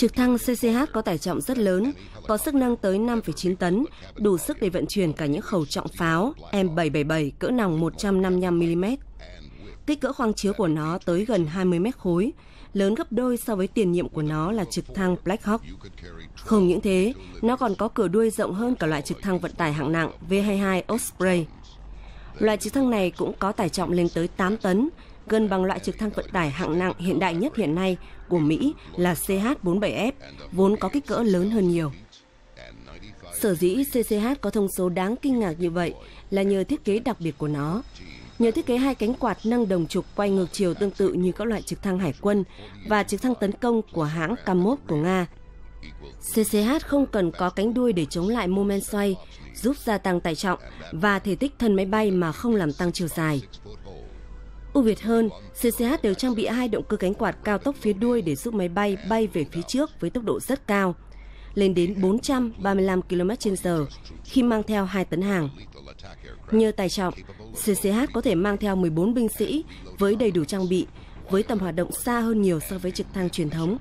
Trực thăng CCH có tải trọng rất lớn, có sức nâng tới 5,9 tấn, đủ sức để vận chuyển cả những khẩu trọng pháo M777 cỡ nòng 155mm. Kích cỡ khoang chứa của nó tới gần 20 mét khối, lớn gấp đôi so với tiền nhiệm của nó là trực thăng Black Hawk. Không những thế, nó còn có cửa đuôi rộng hơn cả loại trực thăng vận tải hạng nặng V-22 Osprey. Loại trực thăng này cũng có tải trọng lên tới 8 tấn, cân bằng loại trực thăng vận tải hạng nặng hiện đại nhất hiện nay của Mỹ là CH-47F, vốn có kích cỡ lớn hơn nhiều. Sở dĩ CCH có thông số đáng kinh ngạc như vậy là nhờ thiết kế đặc biệt của nó. Nhờ thiết kế hai cánh quạt nâng đồng trục quay ngược chiều tương tự như các loại trực thăng hải quân và trực thăng tấn công của hãng Kamov của Nga, CCH không cần có cánh đuôi để chống lại mô men xoay, giúp gia tăng tải trọng và thể tích thân máy bay mà không làm tăng chiều dài. Ưu việt hơn, CCH đều trang bị hai động cơ cánh quạt cao tốc phía đuôi để giúp máy bay bay về phía trước với tốc độ rất cao, lên đến 435 km/h khi mang theo 2 tấn hàng. Nhờ tài trọng, CCH có thể mang theo 14 binh sĩ với đầy đủ trang bị, với tầm hoạt động xa hơn nhiều so với trực thăng truyền thống.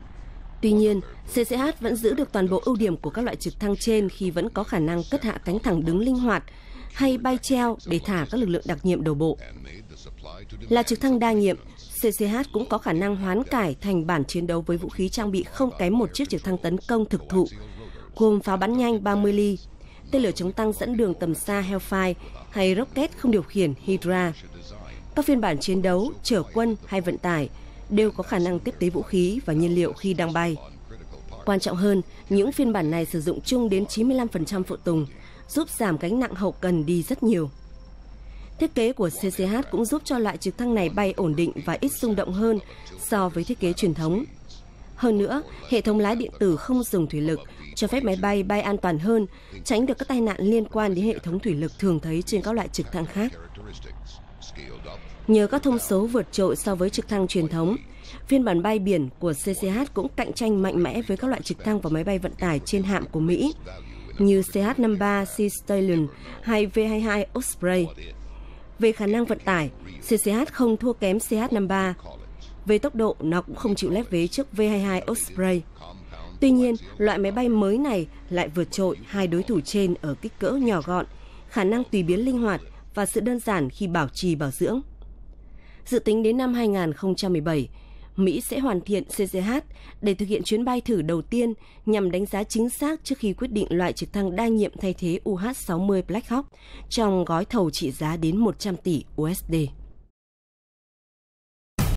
Tuy nhiên, CCH vẫn giữ được toàn bộ ưu điểm của các loại trực thăng trên khi vẫn có khả năng cất hạ cánh thẳng đứng linh hoạt, hay bay treo để thả các lực lượng đặc nhiệm đầu bộ. Là trực thăng đa nhiệm, CCH cũng có khả năng hoán cải thành bản chiến đấu với vũ khí trang bị không kém một chiếc trực thăng tấn công thực thụ, gồm pháo bắn nhanh 30 ly, tên lửa chống tăng dẫn đường tầm xa Hellfire hay rocket không điều khiển Hydra. Các phiên bản chiến đấu, chở quân hay vận tải đều có khả năng tiếp tế vũ khí và nhiên liệu khi đang bay. Quan trọng hơn, những phiên bản này sử dụng chung đến 95% phụ tùng, giúp giảm gánh nặng hậu cần đi rất nhiều. Thiết kế của CCH cũng giúp cho loại trực thăng này bay ổn định và ít rung động hơn so với thiết kế truyền thống. Hơn nữa, hệ thống lái điện tử không dùng thủy lực cho phép máy bay bay an toàn hơn, tránh được các tai nạn liên quan đến hệ thống thủy lực thường thấy trên các loại trực thăng khác. Nhờ các thông số vượt trội so với trực thăng truyền thống, phiên bản bay biển của CCH cũng cạnh tranh mạnh mẽ với các loại trực thăng và máy bay vận tải trên hạm của Mỹ như CH-53 Sea Stallion hay V-22 Osprey. Về khả năng vận tải, CCH không thua kém CH-53. Về tốc độ, nó cũng không chịu lép vế trước V-22 Osprey. Tuy nhiên, loại máy bay mới này lại vượt trội hai đối thủ trên ở kích cỡ nhỏ gọn, khả năng tùy biến linh hoạt và sự đơn giản khi bảo trì bảo dưỡng. Dự tính đến năm 2017, Mỹ sẽ hoàn thiện CCH để thực hiện chuyến bay thử đầu tiên nhằm đánh giá chính xác trước khi quyết định loại trực thăng đa nhiệm thay thế UH-60 Black Hawk trong gói thầu trị giá đến 100 tỷ USD.